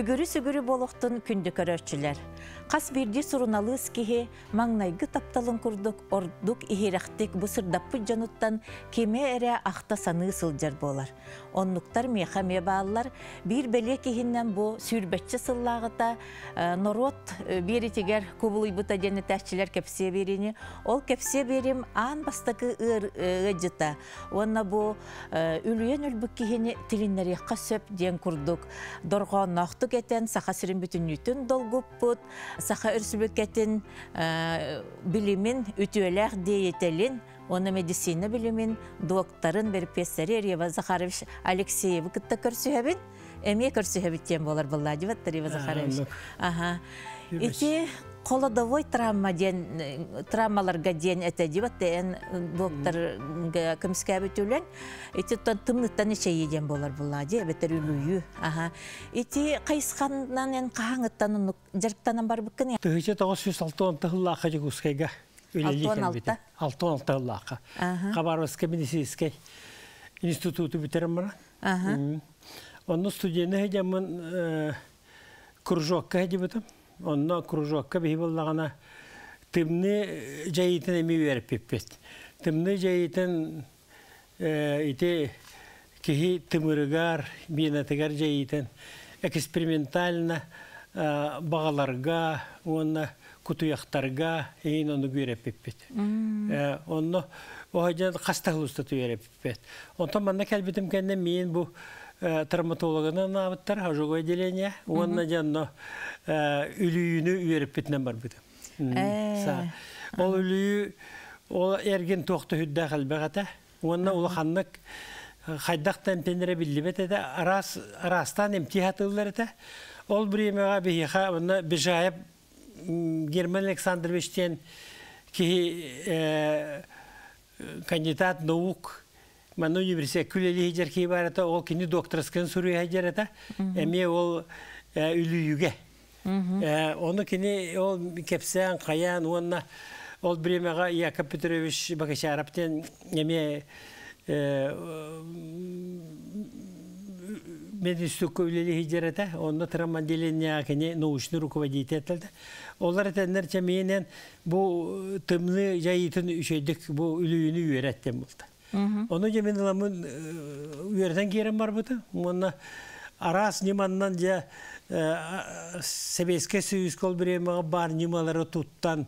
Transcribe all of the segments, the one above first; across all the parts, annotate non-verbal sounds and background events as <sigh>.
Үгүрі сүгірі болуқтың күнді көрөрчілер. Қас берді сұрыналыс кеге, маңнайғы тапталын күрдік, ордық иерақтық даппы жануттан кеме әрі ақта саны сылжар болар. Оннықтар меха мебалылар бір бәле кегіннен бұ сүрбәтчі сыллағыта, э, норот э, беретігер көбілі бұта дені тәшчілер кәпсе берені. Ол кәпсе берем аң бастықы ғыджыта. Э, Онна бұ үліен үлбік кегені ден сақа үрсүбөккетин билимин де етелін, оны медицина білімін, докторын берпестери Рева Захарович Алексеев кытта көрсүһәбит эме көрсүһәбит тем болар булла диваттар Рева ә, Захарович. Ага. Ити холодовой травма ден э, травмаларга ден это дебат ден э, э, доктор кимскә бүтүлән ити тон тымныттан иче еден болар була ди бетер үлүyü аха ити кайскандан ен каңыттан уну жарктанан бар биккен тыгыча 906 тыгылла хаҗы гускайга үлеликен бит 616 тыгылла хабаровский медицинский институты битерем бара аха онны студияны хәҗәмен кружокка хәҗәбетем онна кружокка бихибыллагана тымны жайитин эми берип пеппет тымны жайитин э, ити кихи тымырыгар биенатыгар жайитин экспериментально э, бағаларға онна кутуяқтарға эйин оны күйреп биппит э, онно охажан кастахлуста туйреп пеппет онтон манна кэлбитим мен миин бу травматологына набыттар, ожогой деление, оның жанно үлүйіні үйеріп бітінен бар бұды. Э, ол үліүй ол әрген тоқты хүдді қалбағата, онна ол ханнық қайдақтан э, пендері білдібет әді, арастан емтихатылдар әді, ол бір емеға бейіға, онна бежайып Герман Александровичтен э, кандидат наук, Ману юбрисе күлелі хейдер кей бар ата ол кені докторскан сүрі хейдер ата әме ол ә, үліюге. Ә, оны кені ол кепсен, қаян, онна ол біремеға Якоб Петрович Бакаша Араптен әме ә, медицинскую көйлелі хейджерата, онна траманделенне кені научный руководите әтілді Олар әтәнлер чәмейінен бұл тымны жайытын үшедік бұл үліюіні үйерәттен болды. Оны жемен ламын үйерден э, керім бар бұты. Оны арас неманнан жа э, себеске сөйіз кол біремеға бар немалары туттан.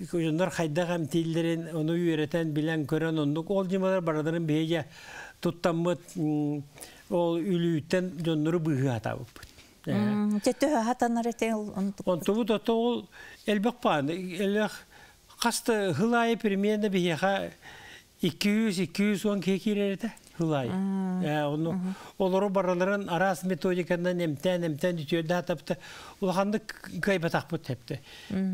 Көжіндар қайда қам тілдерін, оны үйерден білен көрен ондық. Ол немалар барадырын бейге туттанмыт ол үлүйттен жоннұры бұғы атауып. Э. Тетті хатанар етен ондық. Ондық бұты ол әлбәқ пағанды. қасты ғылайы перменді бейеға 200-210 кекелерді хылай. Э, Оны олары бараларын арас методикандан немтен немтен үтөйді атапты. Улаханды кайбатақ бу тепті.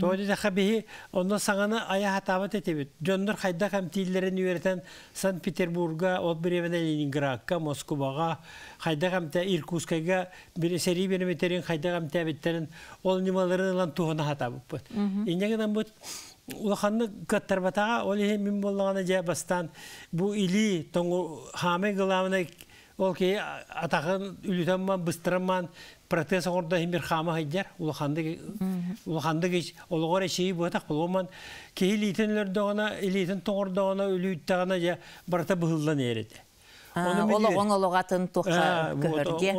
Тоды да хабихи, онда саңаны ая хатабат етебет. Жондар хайда хамтилерін үйертен санкт ол от біревіне Ленинградка, Москваға, хайда хамта Иркутскайга, бір сәрі береметерін хайда хамта беттерін, ол немаларын лан туғына хатабып бұт. Инегінен улаханны көттәрбатаға ол ihe мин боллағана жа бастан бу или тоңу хаме главны ол кей атағын үлітәмман быстыраман протез орда химир хама хайдар улаханды улаханды кеч олғор шей бұтақ болман кейл итенлерде гана илитен тоңорда гана үлүттә гана жа барта быһылдан ереді Оны оңолоғатын тоққа көрге.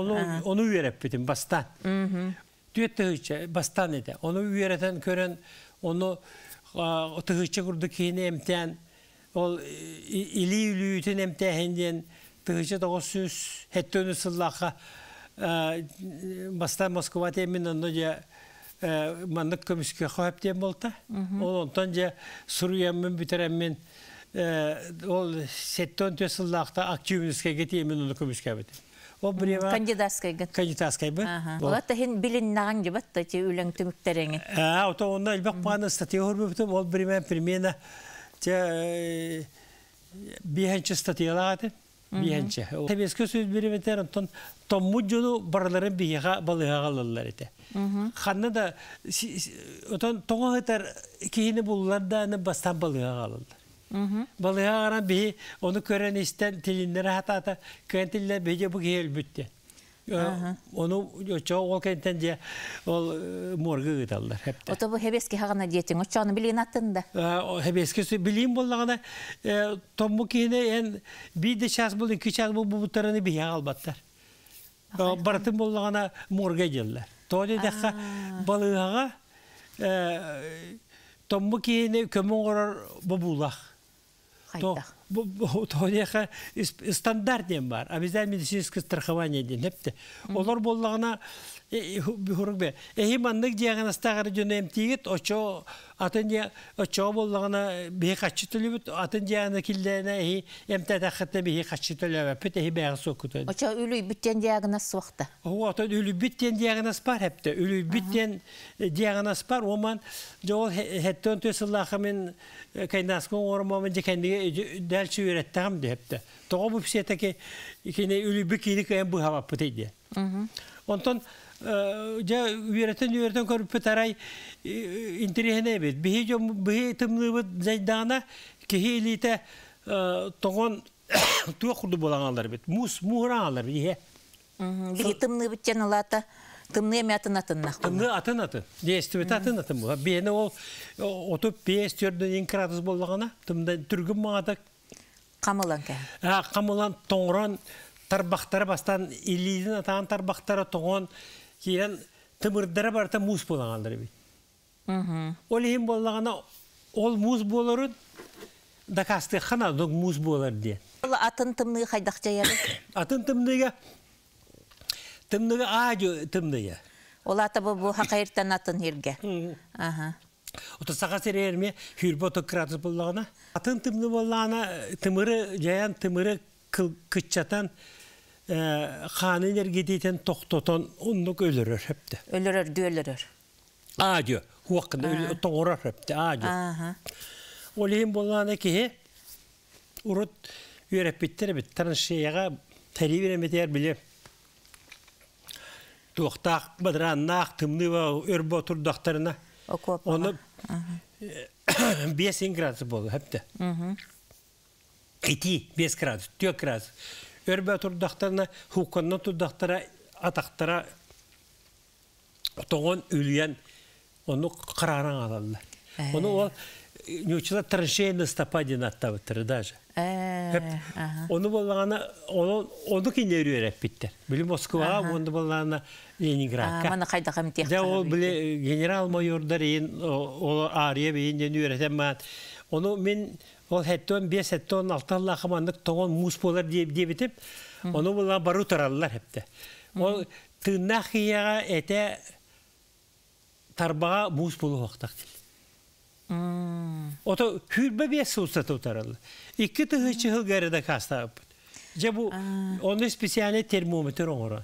Оны үйеріп бітім, бастан. Түйетті бастан еді. Оны үйеретін көрін, оны тыгычы курдук кийин эмтен ол или үлүүтүн эмтехинден тыгычы тогуз сүз хеттөнү сыллаха э, баста москва темин оно же э, маннык көмүскө хоп тем болта ол онтон же суруямын бүтеремин э, ол сеттон төсыллахта активниске кетемин ону көмүскө бетем обрева кандидатской гат кандидатской бы вот тахин билин наган дебат тати үләң түмүктереңе а ото онда илбек паны статья көрбөп бүтүм ол бирме примена те э, бихенче статьялаты бихенче тебеске сөз биреметер антон тому жолу барлары биха балыга калдылар эте ханны да отон тоңа кетер кийини буллар да аны бастан балыга калдылар Балыға ғара бігі, оны көрен істен тіліндері хатата, көрен тіліндер бігі бұл кейіл бүтті. Оны ол кенттен де ол э, морғы ғыталдар. Ота бұл хебеске хағана дейтін, оны білейін аттында? Э, хебеске білейін болағына, э, томбу кейіне ән бейді шас бұл, екі шас бұл бұттарыны бігі албаттар. Барытын болағына морға делдер. Толи даққа балығаға томбу кейіне көмін қорар бұбулақ қайта. стандарт стандарт бар, обязательно медицинское страхование дейін. Олар болдағына хурбе эһи маннык диагонастагары жөн эмтигит очо атын я очо боллагына бе качы төлөбүт атын диагона киллене эһи эмтеде хатта бе качы төлөбө пете эһи бе су күтө очо үлү биттен диагноз вакта о атын үлү бүттен диагноз бар хепте үлү биттен э, диагноз бар оман жол хеттен төсөллахы мен э, кайнаскын ормамын дикендиге э, дәлчи үйреттам депте тоғы бұл все таки кине үлү бүкиник эм бу хавап пете Онтон жа үйрәтен үйрәтен көріп тарай э, э, интересіне бит. Бихи жом бихи тымлыбы зайдана кихи элите тоғон туа курду болан бит. Мус мура алар бит. Ихе. Бихи тымны биттен алата. Тымны эми атын атын Тымны атын атын. Действует атын атын була. Бені ол отып пес төрден инкратыз болағана. Тымда түргін маңадық. Камылан кә. Камылан тоңран тарбақтары бастан илидің атаған тарбақтары тоңон кейін тымырдары барта муз болаңалдыр бит ол ем болағана ол муз болырын қасты хана дог муз болар де атын тымны хайдах жаяры <coughs> атын тымныга тымныга аджо тымныга ол аты бу хакайртан атын ерге аха Ота саға ме хүрбо тократыс боллагана атын тымны боллагана тымыры жаян тымыры кычатан қаны энергетитен тоқтотон оннук өлөрөр хепте өлөрөр дөлөрөр аажы уақын тоңорор хепте аажы олейин болғаны урут үйрәппеттер бит траншеяға тәри береметер биле туақтақ бадыраннақ тымныва өрбо градус болды хепте ити бес градус төрт градус өрбә турдақтарына хуконна турдахтара атақтара тоңон үлген оны қараран алалар э. оны ол неучила траншейный стопадин аттабыттыр даже э, оны болғаны оны оны кинерюереп биттер били москвага оны болғаны ленинградка мана кайда камтек жа ол биле генерал майордар ен ол ария бейінден үйретем оны мен ол хеттон бес хеттон алтан лақымандық тоңон мус болар дебитіп оны бұла бару тұралылар әпті ол тынна қияға әте тарбаға мус болу дейді Ото хүрбе бес сусаты таралы. Икки тыгычы хылгары да қастағып Же бу оны специальный термометр оңора.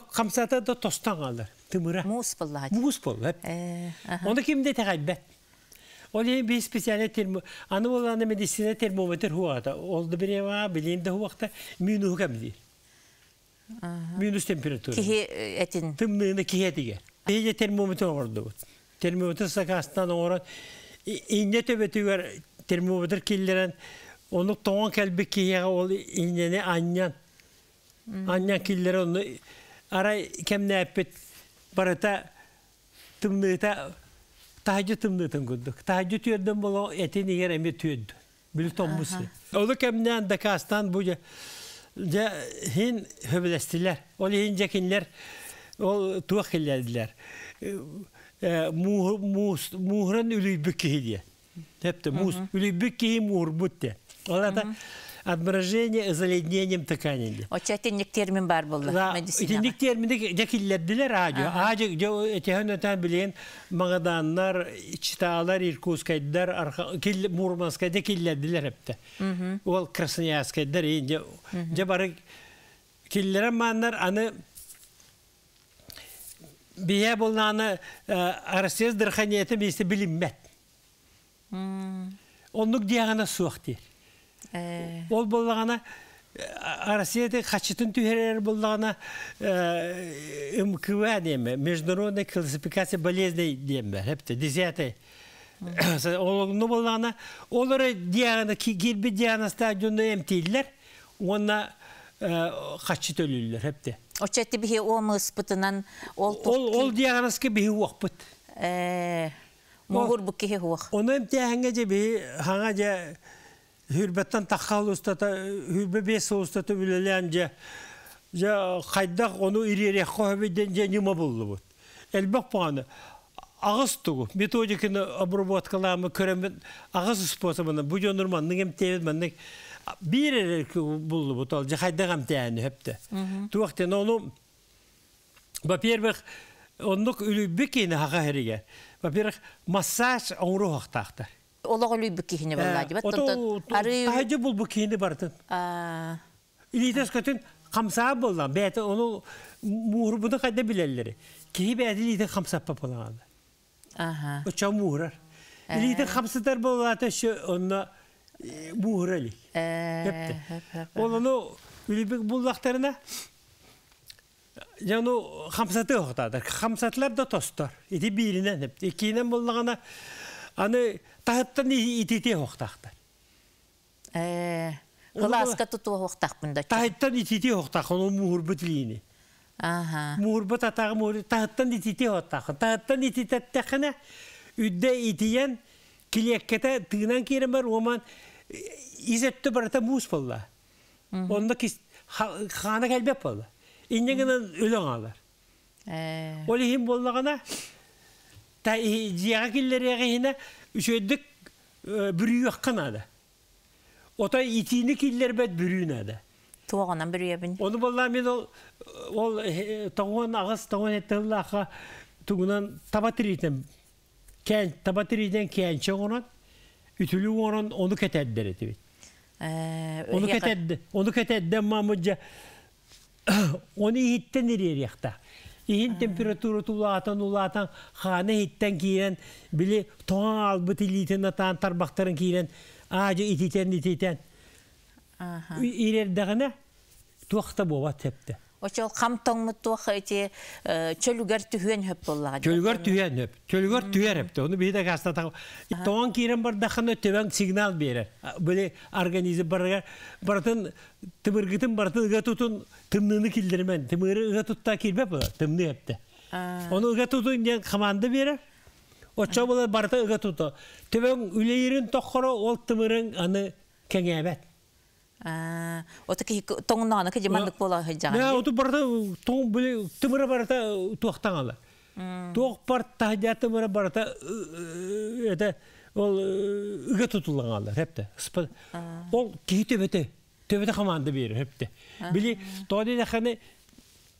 Камсата да тостан алар. Тымыра. Мус болла. Мус болла. Оны кимде тәгәйбә. Оны бей специаль термо, аны ол аны медицина термометр хуата. олды да берева, билим дә хуакта минус кем Ага. Минус температура. Кихе этин. Тымны кихе диге. бейде термометр орды. Термометр сакастан ора. ине төбетүгәр термометр келдерін Оны тоңан кәлбе кихе ул иннене аннян. Аннян оны арай кемне әппет барыта тымныта тахаджы тымнытын күндік. Тахаджы түйерден болу әтен егер әме түйеді. Бүлі томбысы. Олы кемнән дакастан бұжы. Жа хин хөбілестілер. Ол хин жекинлер. Ол туақ келерділер. Э, Муғрын үлейбік кейде. Тепті, үлейбік кейі муғыр бұтты. Оларда отморожение заледнением тканей. это не термин бар болды. Да, тенник терминдік декілерділер радио. Ажы теген өтен білген маңаданлар, читалар, иркутскайдылар, мурманскайда киллерділер Ол аны бия болнаны э, арсез ол боллағана Россияда қачытын түйерер боллағана МКВ деме, международный классификация болезней деме, әпті, десятый. Олығыны болғана, олары диагна, келбі диагна стадионы әмтейлілер, онна қачыт өлілілер, әпті. Очетті бігі омы ыспытынан ол тұқты? Ол диагназға бігі уақпыт. Мұғыр бүкке уақ. Оны әмте же бігі, хаңа же хүрбеттен тақал ұстата, хүрбе бес ұстата үлелен же, қайдақ оны үререк қойбеден же нема болды бұд. Әлбәк бұғаны, ағыз тұғы, методикіні обработкаламы көремін, ағыз способыны, бұд онырман, нығым тевед мәннің, бір әрек болды бұд, ол, же қайдақ әмтәні өпті. Туақтен оны, во-первых, ондық үлі бекені хақа әреге. Во-первых, массаж оңру ақтақтар олоқ өлүй бүккихіне боллади. Ото тахайджы бұл бүккихіне бартын. Илейтес көтін қамсаға болған. Бәті оны мұғыр бұны қайда білелері. Кейі бәді илейтен қамсаппа болған. Өтші мұғырар. Илейтен қамсыдар болады үші онына мұғыр әлі. Ол оны үлібік бұллақтарына Жаңу қамсаты оқтадыр. Қамсатылар да тостар. Еті бейінен, екейінен болғана аны тахаттан э, итите хоқтақты. Қыласка тұтуы хоқтақпын да. Тахаттан итите хоқтақ, оны мұғыр бүтлейіне. Мұғыр бұт атағы мұғыр, тахаттан итите хоқтақ. Тахаттан итите тәқіні, үдді итиен келеккеті тыңнан керімір, оман изетті барата мұз болла. Онда қана кәлбеп болла. Иннен ғынан өлің алар. Э. Ол ең боллағана, та жияға келлере киһине үчөйдүк э, бүрүйөккан ада ото итини киллербет бүрүүн ада туоғынан бүрүйебин оны болла мен ол ол э, тоғон агыс тоғон эттылаха тугунан табатиритен кен табатиритен кенче онон үтүлүү онон ону кетеддер Э, <coughs> оны кетедди оны кетедден мамыджа оны иттен ириерияқта Иһин температура тулаатан улаатан хаана хиттен киирен били тоған албыт илитин атаан тарбактарын киирен аажы ититен ититен ирердегене туақта болбат тепте Очол хамтоңмуттуох эти э, чөлгөр түһүөн хөп боллага. Чөлгөр түһүөн хөп. Чөлгөр түһөр хөп. Оны биде гаста та. Тоон кирен бар даханы төбән сигнал бере. Бүле организм барга бартын тыбыргытын бартын гатутун тымныны килдермен. Тымыры гатутта килбеп, тымны хепте. Оны гатутун ден команда бере. Очо була барта гатута. Төбән үлейрин тохоро ол тимирин аны кеңәбәт. Ота ки тоңнаны ки демандык бола хыжаган. Не, оту барда тоң биле тымыра барда туактан ала. Тоқ бар тахдяты бара барда это ол үге тутулган ала, хепте. Ол кейте бете. Төбете команда берер хепте. Били тоди даханы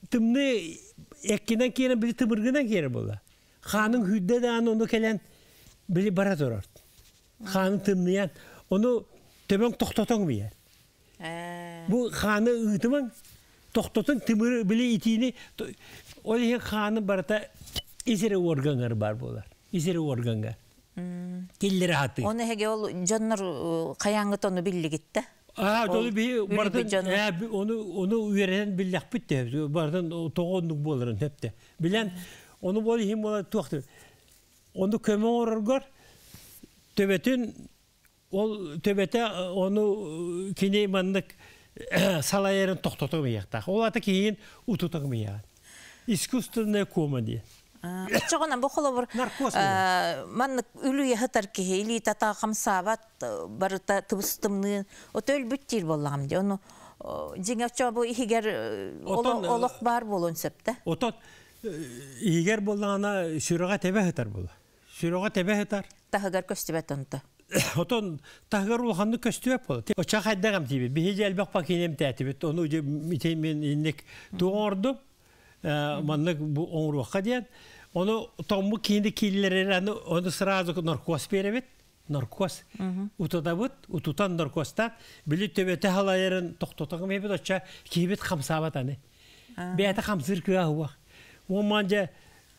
тымны эккенен кейін били тымыргынан кері бола. Ханың хүдде да аны келен били бара турар. Ханың тымныян. Оны төбен тоқтотоң бияр бұл ханы ыытымаң тоқтотын тымыры біле итини ол ең ханы барта изере органгар бар болар. Изере органга. Келлері хаты. Оны хеге ол жоннор қаяңғы тону білі А, тону би бардан оны оны үйренен билләк битте. Бардан тоғондук боларын тепте. Билен оны бол хим ола тоқты. Оны көмө ороргор төбөтүн ол төбете э, оны э, кине маннык э, салаерин токтотомыяктак ол ата кейін утутомыяк искусственная кома дие Чогона бу холобур манны үлү яхатар ки или тата хамсават барыта тыбыстымны отөл бүттир боллагам ди ону диңе чо бу игер олох бар болон септе отот игер болгана сүрөгө тебе хатар була сүрөгө тебе хатар тахагар көстүбөт онто <coughs> Отон тагыр улганны көстүп бол. Оча хайдагам тиби. Бихи элбек пакинем тәтиби. Оны уже митей мен инник туорду. Э, Манны бу оңруакка диен. Оны тому кинди киллерер аны оны сразу наркоз беребет. Наркоз. Утуда бут, утутан наркоздан били төбе халайрын токтотогом эбит оча кибит хамсабат аны. Бета хамсыр кыа хуа. Оманже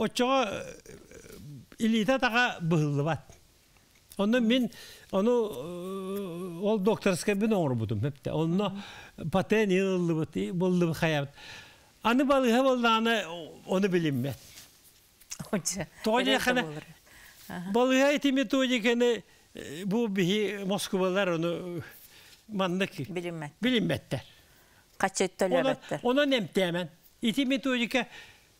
отчого э, илита тага быһыллыбат Оны мен оны э, ол докторская бин оңырбудым хепте. Онно патен йыллыбыт, буллыбы хаябыт. Аны балыга болданы оны билимме. Хоча. Балыга Москвалар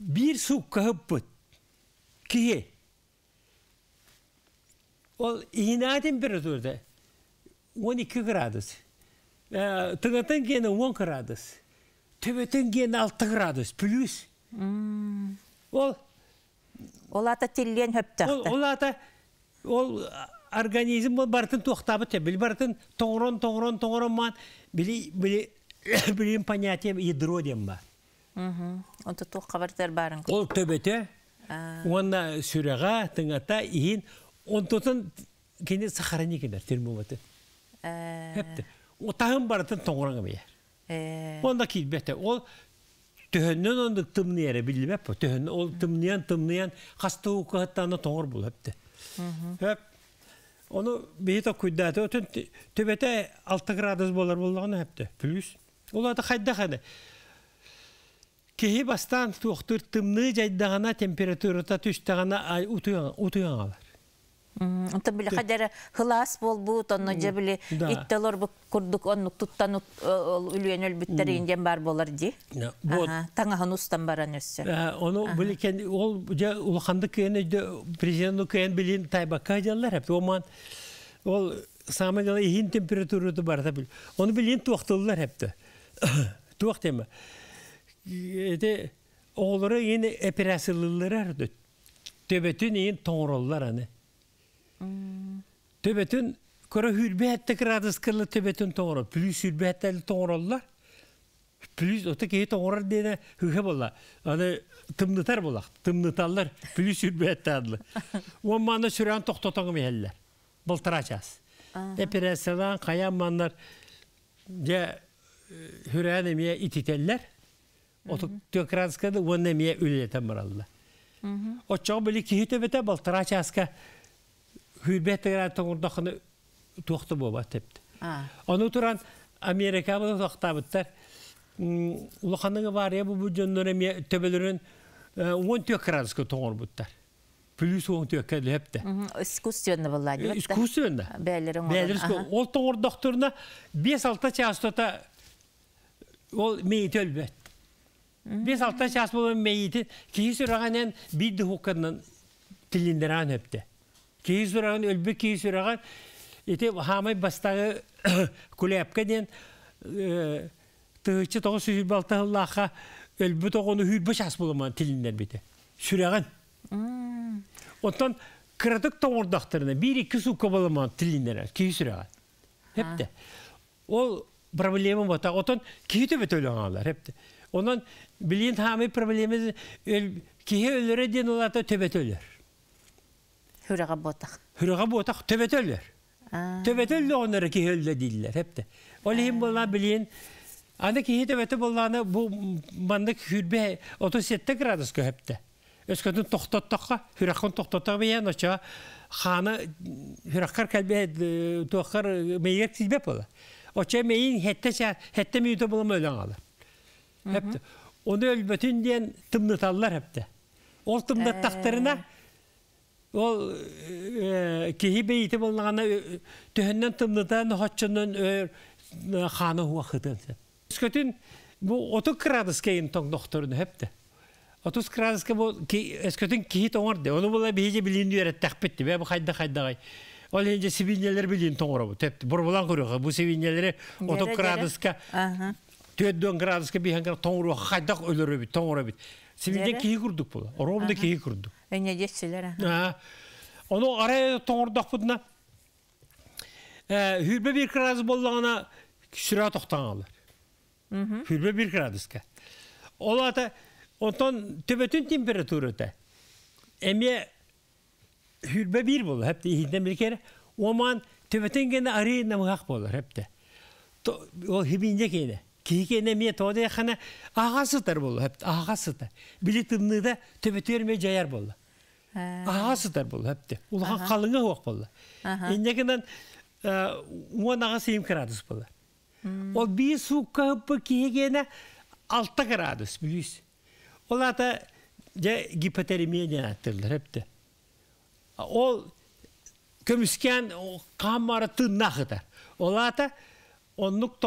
bir sukka hıppıt. Kihi. Ол бір температурда 12 градус. Тыңатын кені 10 градус. Төбетін кені 6 градус. Плюс. Ол... Ол ата телен хөптақты. Ол ата... Ол организм ол бартын тоқтабы те. Біл бартын тоңырон, тоңырон, тоңырон ман. Білі... Білі... Білі понятием ядро дем ба. Онтыту қабардар барын. Ол төбеті, ә. онна сүреға, тыңата, иін, онтытын кені сахарани кемер, термоматы. Ә. Хепті. Отағын баратын тоңғыранға бейер. Ә. Онда кейдбетті. Ол төһөннөн онды тымныяра билбеп төһөн ол тымныян тымныян хаста укаттаны тоңор бул хепте хеп Оны бейто куйдаты өтөн төбөтө 6 градус болар болгону хепте плюс ол ата хайда хада Кеһи бастан туохтур тымны жайдағана температурата түштағана утуяңалар. Онта білі қадәрі хылас бол бұт, онны же білі иттелор бұк күрдік, онны тұттан э, үлуен өлбіттері енген бар болар де. Таңахан ұстан баран өсі. Оны білі кен, ол же ұлханды көйен өйді, президенту көйен білін тайбаққа жалар әпті. Оман, ол самын жала ехін температураты бар да Оны білін туақтылылар әпті. <coughs> Туақ темі. Туақ Ede oğulları yeni eperasılılar döt. Töbetün yeni toğrollar anı. Hmm. Töbetün kora hürbette gradus kırlı töbetün toğrol. Plus hürbette toğrollar. Plus ota ki toğrol dene bolla. tımnıtar bolla. Plus hürbette adlı. <laughs> süren Bıltıracağız отук төкранскада уонна мия үллетен мыралла. Отчоғы білі кейті бол, бұл тұрачаска хүрбеттігіра тұңырдақыны туқты боба тепті. Оны тұран Америкамыны тұқтабыттар улаханыгы бар я бу бүджөннөр эме төбөлөрүн 10 төкранска тоңор буттар. Плюс 10 төкке лепте. Искусственно была дебет. Искусственно. Бәлер он. ол тоңор докторна 5-6 частота ол мейтөлбет. Бес алтын шас болуын мейті, кейі сұраған ән бейді хуққаннан тіліндіраған өпті. Кейі сұраған, өлбі кейі сұраған, еті ғамай бастағы күләпке ден тұғычы тоғы сүйірбі алтын ұлаққа өлбі тоғыны үйбі шас болуын тіліндер бейті. Сұраған. Оттан кіратық тоғырдақтарына бір-екі суқа болыман тіліндер кейі сұраған. Әпті. Ол проблема бота. Оттан кейі төбет өлің алар. Әпті. Онан билин хамы проблема кихе өлөрө ден олата төбөт өлөр. Хүрага ботак. Хүрага ботак төбөт өлөр. Төбөт өлө онора Ол болла билин аны кихе төбөтө болланы бу mandık hürbe 37 градус көпте. Әпті. Оны өлбөтінден тымныталлар әпті. Ол тақтырына, ол кейі бейті болғана төхіннен ханы уақытын. Скөтін бұл 30 градус кейін әпті. 30 градуска әскөтін кейі тоңырды. Оны бұл бейде тәқпетті. Бәбі қайда қайдағай. Ол енді сивинелер білін тұңырабы. Бұр бұлан Бұл градуска төдөн градуска биһангер тоңру хайдак өлөрө бит тоңру бит. Сибилден киһи курдук була. Оромда киһи курдук. Эне дечсилер. А. Ону арай тоңрдак будна. Э, хүрбе бир градус боллагына сүрә токтаңалар. Мм. Хүрбе бир градуска. Олата онтон төбөтүн температурада. Эме хүрбе бир бол, хәтта иһиндә бир кере. Оман төбөтен генә арай намгак болар хәтта. Ол хибинде кейде кейген эме тоде хана агасытар болу хэп агасыта билетимныда төбөтөрме жаяр болу ә. агасытар болу хэпте улахан қалыңы хоқ болу эннегинен ә, он ага сейм градус болу ол бии суукка хыппы кейгене алты градус билүүс ол ата же гипотермия диаттырлар хэпте ол көмүскән камара тыннахытар ол ата оннук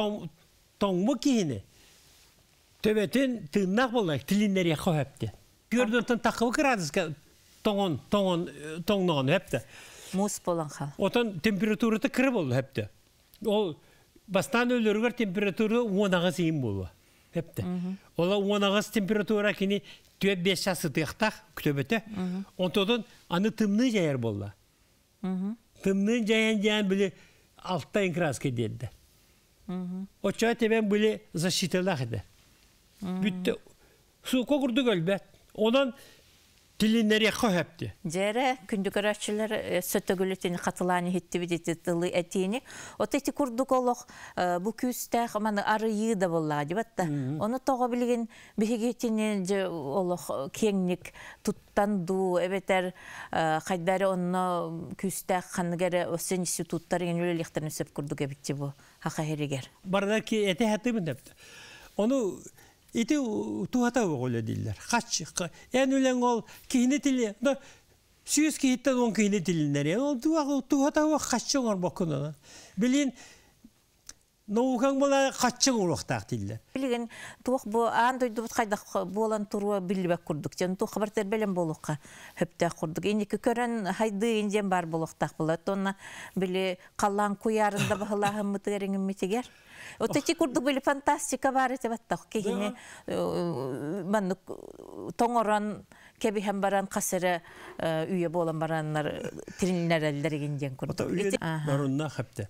тоңмы киһини төбөтүн боллай градуска тоңон тоңон э, тоңногон хепте отон температураты кыры болду бастан өлөргөр температура он агыз ийин температура беш онтодон аны тымны жаяр болла тымны жаян жаян биле Отча тебен были защиталах да. Бүтті. Су кокурдук өлбәт. Онан Тилинерия хөхәпте. жере күндүгәрәчләр э, сөтөгүлетен хатыланы хитте бидете тылы әтени. От эти курдуколог э, бу күстә хаманы арыйы да булла дибатта. Оны тога билген бигетене же олог э, кеңник туттан ду эбетер хайдары онно күстә хангәре өсен институттар генеле лехтерне сөп күрдүгә битте бу хакаһерегер. Барда ки әте хәтибендәпте. Оны ити тухата оголе диллер. Хач эн үлен ол кейіне Да сүйүс кийте он Ол туага туһата о хаччы оңор Білін, Билин бола бола хаччы урохтак тиле. Билген туох курдук. курдук. хайды бар болуқтақ болот. Онна били каллан куярында бахлаһын Вот эти курды были фантастика варить так, оттах. ман э, манну тоңоран кебиһэн баран хасыры э, үйе болан бараннар триннер әлдергенден курдук. Барунна хапты.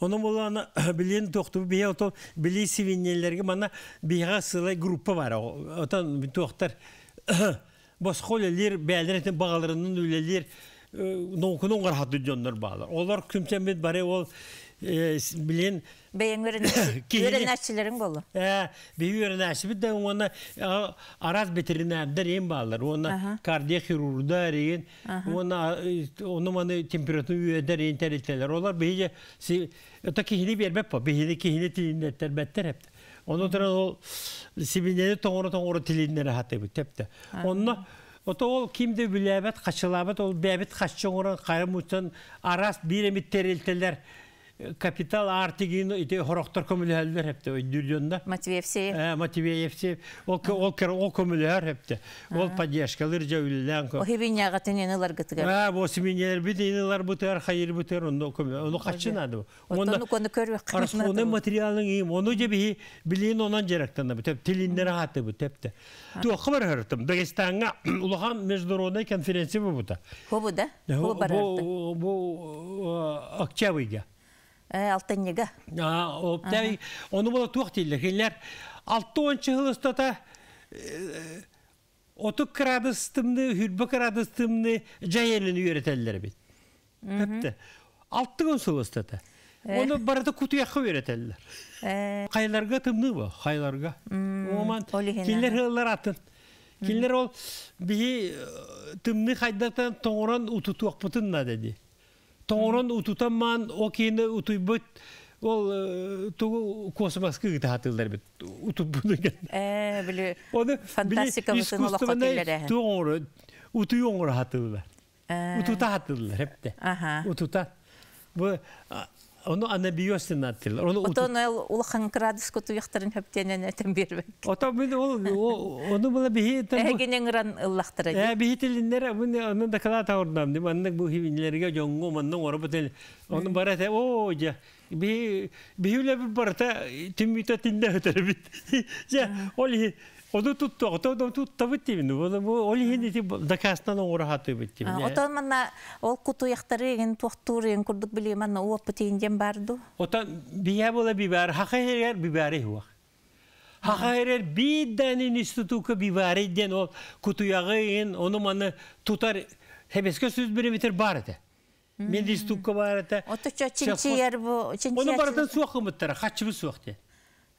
Оны болана э, билен тоқты, бия ото били сивиннелерге мана бияға сылай группа бар. Отан бас холелер, бәлдерен бағаларынан үлелер ноқының қархаты жондар бағалар. Олар күмсәмет баре ол билен бейен өренәшілерің болу ә бей өренәші да оны араз ветеринардер ем балар оны кардиохирургдар ен оны оны маны температура өйәдер олар бейже это кихини бербеп по бейне кихини тилинеттер бәттер әпті оны тұран ол сибинені тоңыры тоңыры тилиннер хаты бүттепті оны Ото ол кимде бүләбәт, қашылабат, ол бәбет қашчоңырын, қарым ұтын, арас, беремет терелтелер, капитал артигин ите хорохтар көмүлөһөллөр хепте дүйдөнда матвеевсеев э матвеевсеев ол ол кер ол көмүлөһөр хепте ол поддержкалар жөүллән кө охибиняга тененелер гытыгар а бу семинелер бит инелер бутер хайыр бутер ондо көмө ону качынады онда ону көндө көрүп качынады ону материалын им ону же би билин онан жеректен бит тилиндер хаты бит тепте ту хабар хертим дагестанга улахан международный конференция бу бута хобуда хобар бу бу октябрьге Э, алтыннеге. Оптәй, оны бола туқ дейлі. Хеллер, алты ончы ғылыстата, э, отық крадыстымны, хүрбі крадыстымны жайеліні үйретелілер бет. Әпті. Алты ғын сұлыстата. Э. Оны барады кутуяққа үйретелілер. Қайларға тымны ба, қайларға. Оман, келер ғылылар атын. Келер ол, бігі тымны қайдатан тоңыран ұтытуақ бұтынна деді тоңорон таман о кини утуйбыт ол тугу космосқа бит оны Onu ана attırlar. Onu Oton el ulakhan gradus kutu yaktarın heptenen etem bermek. Oto ben o onu bula bihi tan. Egenen ran ullaktıracak. Ya Оду тутту, ото дом тутта биттибин. Ол хинди ти дакастан орахаты биттибин. Ото манна ол куту яктары ген тохтур ген курдук били манна о потинден барду. Ото бия бола бибар, хака херер бибари хуа. Хака херер бидден институтка ден ол куту оны тутар хебеске бар Мен бар Ото чо бу, бардан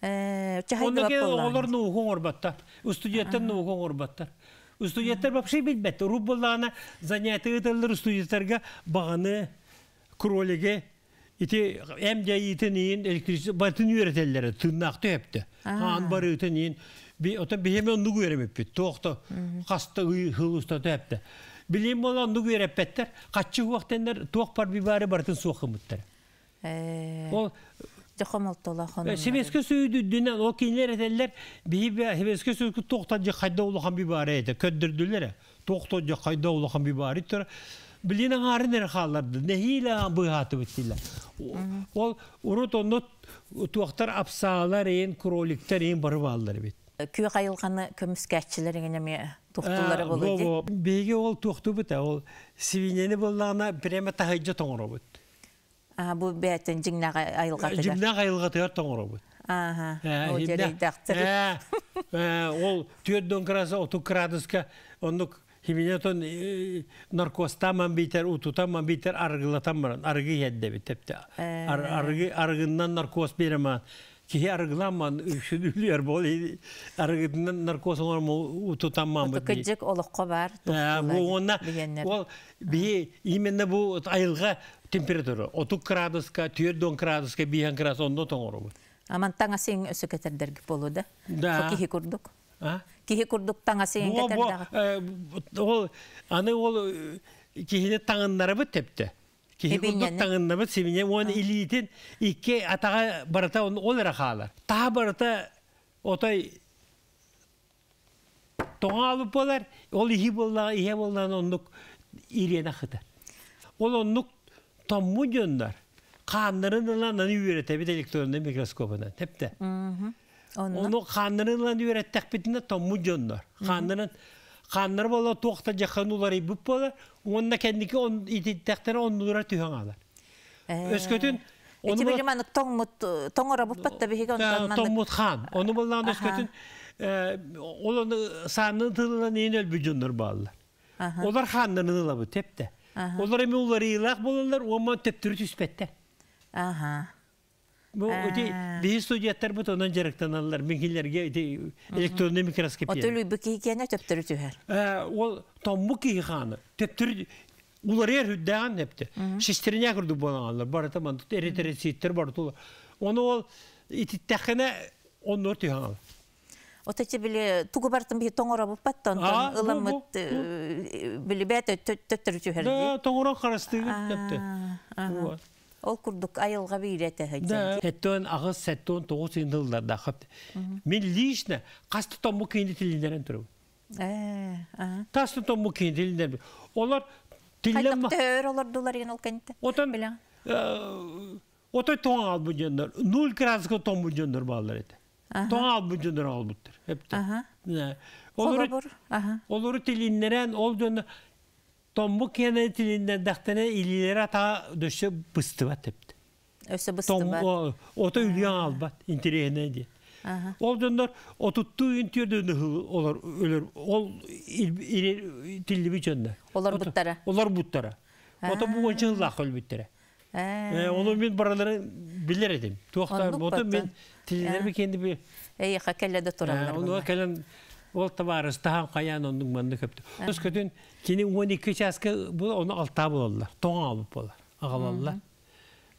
олар орбаттар. Үстудеттер орбаттар. Үстудеттер вообще билбетті. Руб занятия етілдір үстудеттерге бағаны, кролеге, ити бар Ота қасты тоқ бар бартын Jokom oltola xonu. Sebeskä söyüdü dünen ол э, э, э, тоқты А бу бәтен жиңнақ айылғаты жиңнақ айылғаты ер тоңыры э, бұл э, э, ол түйерден краса оту градуска онук химинетон наркостаман битер утутаман битер аргылатаман аргы хедде биттепте аргы аргыннан наркоз береман Кихи аргыламан үшүдүлүр бол аргытынан наркоз оңор утутаман бит. Кыжык олокко бар. Бу онна ол би именно бу айылга температура отук градуска түйөрдөн градуска бийхан градус ондо тоңоробу аман таңасең кетердерге болууда да кихи курдук кихи курдук таңасең ол аны ол кихине таңыннарыбы тепті. кихи курдук таңыннарыбы семине он илиитин икке атаға барата ол рахаалар Та барата отай тоңа алып болар ол ихи боллаа ихе боллаан оннук ирена хыта ол оннук Тому жөндар. Қандырынылан аны үйретті бит электронный микроскопынан. Тепті. Оны қандырынылан үйреттік бітінде тому жөндар. Қандырын қандыр бола тоқта жақын олар ибіп болар. Онына кәндікі итеттіктері онылыра түйен алар. Өскөтін Эти билиманы тоңмут тоңора буппатта биһиге онтан Тоңмут хан. Оны булдан өскөтүн ол саны тылынан эн өл бүжүндөр баалар. Олар ханнын ылабы тепте. Олар эми улар ыйлаах болалар, оман төптүрү түспөттө. ага Бу өтө дии студияттар бут онан жарактаналар, меңгилерге электронный микроскопия. Отөлү бики кене төптүрү түһөр. ол томбу киханы, төптүрү улар ер хүддәгән депте. Шестерине күрдү булганлар, бары таман, эретере ситтер бар тул. Оны ол ититтәхене оннор тыган. Вот эти были тугу бартым би тоңора буп баттан ыламыт били бәтә төттөр түһәрди. Да, тоңора харасты япты. Ол курдук айылга бирәтә һәҗән. Да, хәттән агыз сәттән тогыз елларда хап. Мин лично касты тому киндитләрен турып. Э, а. Касты тому киндитләрен. Олар тилләм. Хәтта олар дулар ген ол кенте. Отан белән. Э, отой тоңал бу җаннар. 0 градуска том бу җаннар баллар иде. Тоңал бүджүндөн ал буттыр. Эпте. Олору олору тилиннерен ол дөн томбу кене тилинден дактене илилер ата дөшө быстыбат эпте. Өсө быстыбат. Ото үлгөн албат интерегене ди. Ол дөндөр отуттуу интирдөн олар өлөр ол тилли бүчөндө. Олар буттары. Олар буттары. Ото бугончун лахол бүттере. Оны мен баралары білер едім. Тоқта, оны мен тілдерме кенді бі... әй қа кәлләді тұралар бұлай. ол табарыз, тағам қаян оның манны көпті. Өз көтін кенен 12 часқы бұл, оны алта болалар, тоң алып болар, ағалалар.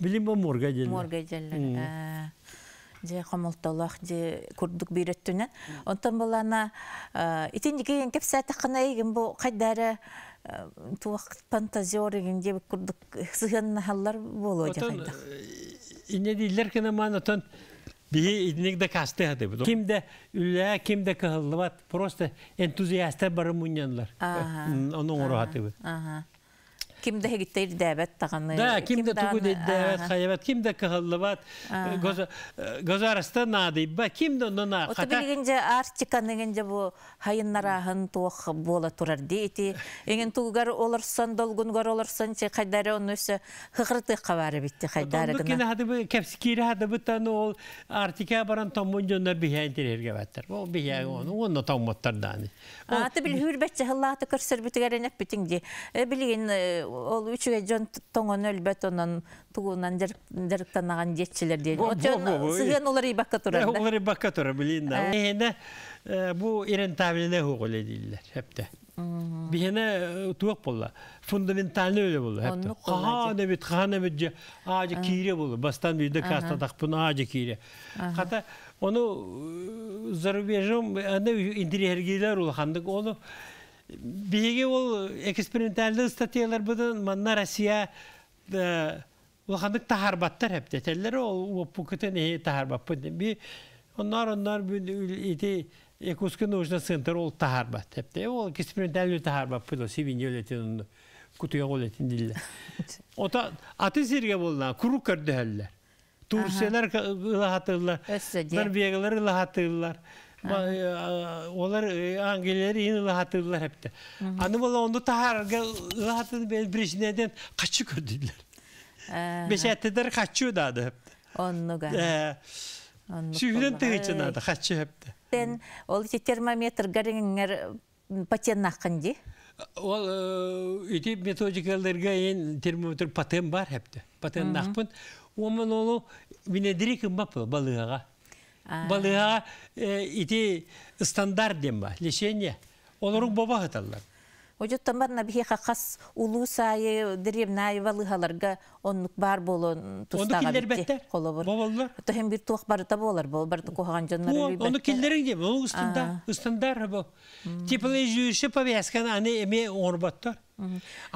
Білім бұл морға делер. Морға делер. Же қамылтаулақ, же күрдік бейреттінен. Онтан ана итін деген кепсәті қына егін бұл қайдары туақ пантазер егенде күрдік сыған нахаллар болу жағайда. Э, Ине дейлер кіні ман отын бейі идінекді касты ғады бұд. Кімді үлі, кімді кығылы просто энтузиасты бары мұнянлар. Оның ұры ғады kimde gitti dəvət tağanı. Да, kimdə tuğu dəvət xayəvət, kimdə qıhıllıvat, gözarasta nadı, ba kimdə onu na xata. Ota bilgincə artikan gincə bu hayınlara hın tuğ bola turar deyiti. Engin tuğgar olursan, dolgun gar olursan, çi qaydara onu bu ол үчүгө жөн тоңон өлбөт онон тугунан жарыктанаган жетчилер дейт дейді. Ол улар ибакка турар да улар ибакка тура билин да эне э, бу ирентабеле хугуле дейлер хепте бихене э, туак болла фундаментальный өле болла хепте хана бит хана бит ажы кире болды. бастан бийде каста бұны ажы кире Қата оны э, зарубежом аны интерьергилер улахандык оны Биге э, э, э, ол экспериментальный статьялар бұдын, манна Россия ұлғандық тахарбаттар әптетелері, ол ұппукетін ей тахарбаппын. Би, онлар, онлар бүн еті экускын ұжына сынтыр ол тахарбат әпте. Ол экспериментальный тахарбаппын, ол сивинь өлетін ұнды, күтіге қол етін дейді. Ота, аты серге болына, күру көрді әлілер. Турсиялар ұлағатылар, Норвегиялар ұлағатылар. Ага. Олар аңгелері ең ұлағатыдылар әпті. Аны бола онды тағарға ұлағатыны бәл біріншінеден қачы көрдейділер. Беш әттедер қачы ұдады әпті. Онныға. Сүйіден тығычын ады, қачы әпті. Бен ол термометр ғарыңыңар патен ақынды? Ол үйте методикалдарға ең термометр патен бар әпті. Патен ол Омын олу, мене дирек Балыға ити стандарт дем ба лечение олорук боба хаталлар Ожоттамар на бихе хас улу сайы древнай бар болон тустага битти колобор. Бололлар. Тохем бир бар та болар бол бар кохаган жаннар Оны киллерин де бұл повязканы аны орбаттар.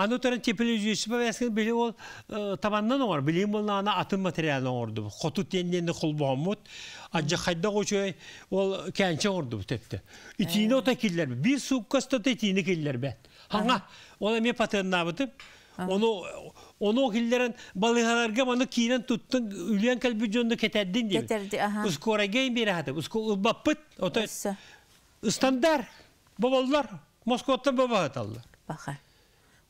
Аны төрен тепележесі бе, әскен біле э. ол табаннан оңар, білейм ол ана атын материалын оңырды. Хоту тенденді қол боғамуд, аджа қайда қочой ол кәнші оңырды тепті. Итиіне ота келдер бір суққаста та итиіне келдер бе. Ханға, ол әме патырына бұтып, Onu onu hillerin маны bana kiren tuttun ülen kalbi jonda keterdin diye. Keterdi aha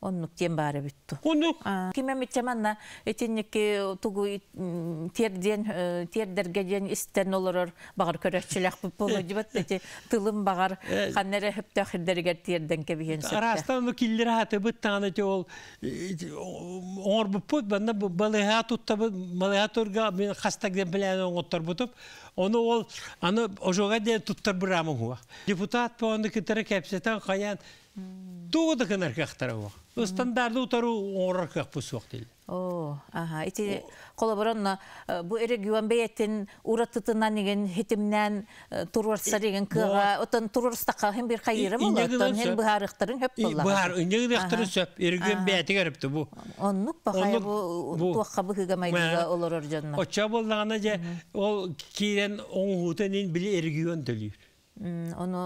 он оннуктен бары бүттү. Оннук. Киме митчаманна этинники тугу терден тердерге ден истен олорор багар көрөччүлөк болду дебат эти тылым багыр каннере хепте хирдерге терден кебиен сөп. Арастан ну киллер хаты буттаны те ол оңор буппут банда балыга тутта балыга мен хастагден билен оңоттор бутуп Оны ол аны ожога де туттар бурамы хуа. Депутат по онды кетере кепсетен каян Доғыдық әнәркі ақтарауы. Үстандарды ұтару оңырарқы ақпы суақтелі. О, аха. Ити қолаборонна э, бу эре гүвенбейтин ураттытынан деген хитимнен э, турварса деген кыга, отан турварстака хем бир хайыры була, отан хем бухарыктарын хөп була. Бухар, инеген ахтыры сөп, эре гүвенбейти гарипти бу. Оннук бахай бу туакка бу Оча же ол Оны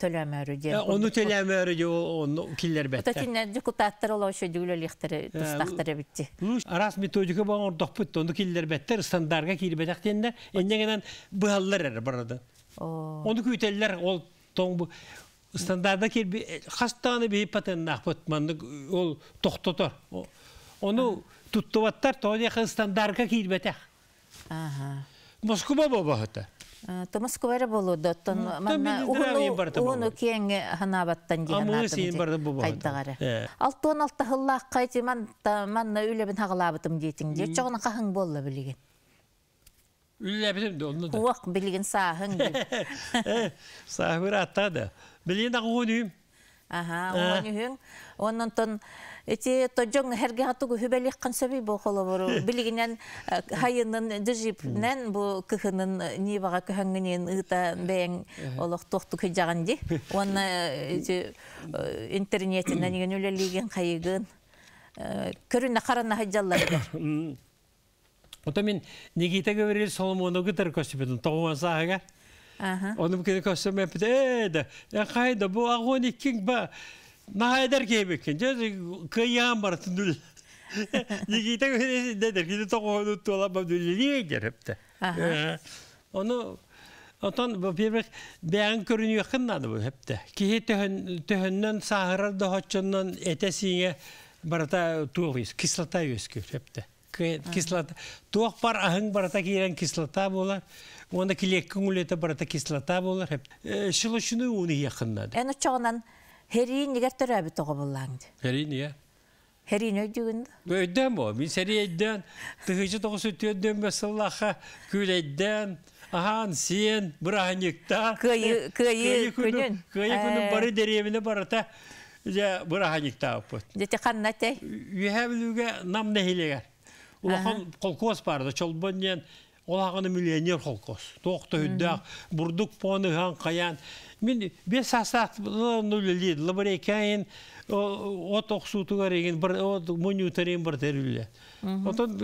töləmə rüdü. Onu töləmə rüdü, onu killer bətdə. Ota tinə deputatlar ola şu dülü lixtiri, dustaqtırı bitdi. Aras metodika bağın Оны püttü, onu killer bətdə, standarga Томас көре болуды, оттон манна уну кеңге ханабаттан диген атым кайтагары. Алтон алта хыллах ман манна үлебин хаглабытым дейтин. Же Аха, эти тоджоң херге хатугу хүбелик кансаби бу холобору билигинен э, хайынын дижипнен бу кыхынын ни бага көһөңгүнен ыта бэң олох тохту кыжаган ди онна эти э, интернетинен <coughs> деген кайыгын э, көрүнө карана <coughs> мен Никита говорил Соломону гитар көсөбөдүн тогуан Оны Кайда бу ба Нахайдар кейбеккен, жөз кыйян бар түнділ. Никита дедер, киде тоғуын ұттуала бабдөлелей деріпті. Оны Отан бу кислота бар аһың барата кислота була. Herin niger töräbi toga bollandı. Herin niye? Herin ödüğün. Ödüm o. Min seri edden. Tıhıcı toga Kıyı, kıyı Kıyı олағыны миллионер қолқос. Тоқты үддәк, бұрдық поны ған қаян. Мен бес асат нөлілі, лабыр екәйін, от оқсутығар еген, от мұнютарен бір тәрілі. Отын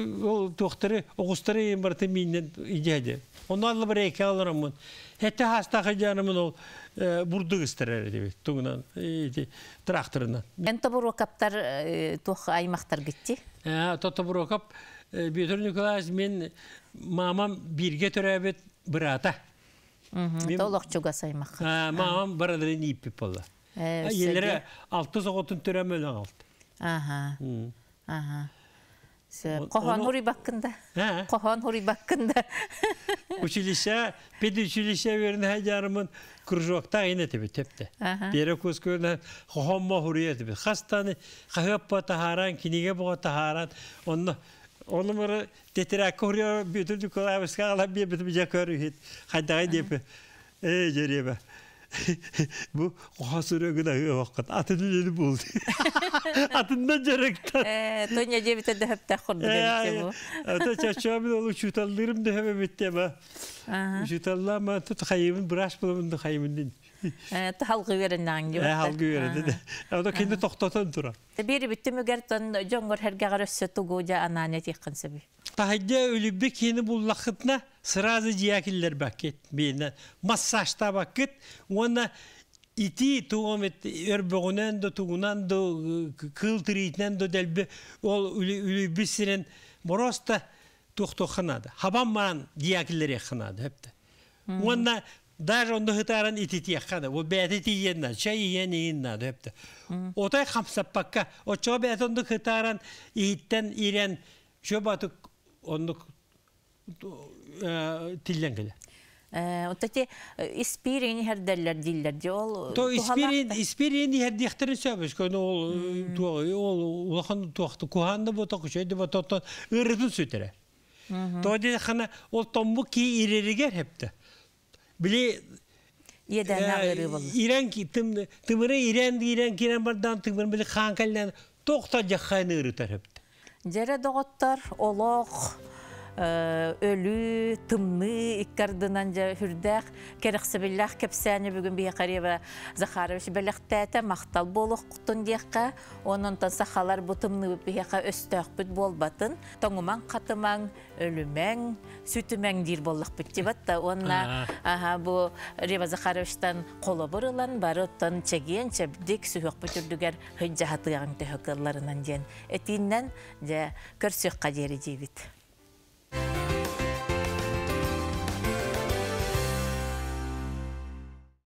тоқтыры, оғыстыры еген бірті менден идеді. Онан лабыр еке алырымын. Әтті хастақы жанымын ол э, бұрдығы істірер, тұғынан, тұңынан, Әнті бұр оқаптар э, тоқ аймақтар кетті? Әнті э, бұр оқап, Петр Николаевич мен мамам бирге бір ата. Толық чуга саймақ. Мамам барадырын еппіп болды. Э, Елірі алты соғытын түрәм өлің алды. Аха. Аха. баққында? Қоған баккында. баққында? Ә? хури баккында. <laughs> Училище, педучилище верін кружокта Бері көз Оны мұра тетерәкі құрыға бүтір әбісіға бе бүтіп жа көрігет. Қайдағай депі. бі. Бұ Атын болды. Атында жарықтан. Тоня біті дөп тәқұрды дәмесе бұл. Ата олы Halgı verinden gibi. Halgı verinden даже онда хытаран ититиэххана вот бээти тиенна чай иен иинна депти отай хамсаппакка оччоо бээти ондук хытааран ииттен ирен чө батык ондук э, тилен келе э, вот эти э, испирин херделлер диллер диол. ол то испирин испирин хердихтерин сөбөс көн ол ол улахан туакты куханды боток чөйдү бототтон ырытын сөтере то хана ол томбу ки ирериге хепти Били ирен тым тымыры ирен ирен кирен бардан тымыр били ханкалдан токта жаханы ырытар Жәрі доғыттар, олоқ, Э, өлү, тымны, иккардынан жа хүрдәк, керексе кепсәне бүгүн бие карева Захарович мактал мақтал кутун дияка онун оның таса бу бұтымны бияка өстәк бұт болбатын, катыман қатыман, өлімәң, дир дейір болық деп атта онна бу Рева Захаровичтан қолы бұрылан, бары оттан чәген, чәбдік сүйіқ бұтүрдігер хүнжа хатығын төхікіларынан этиннен жа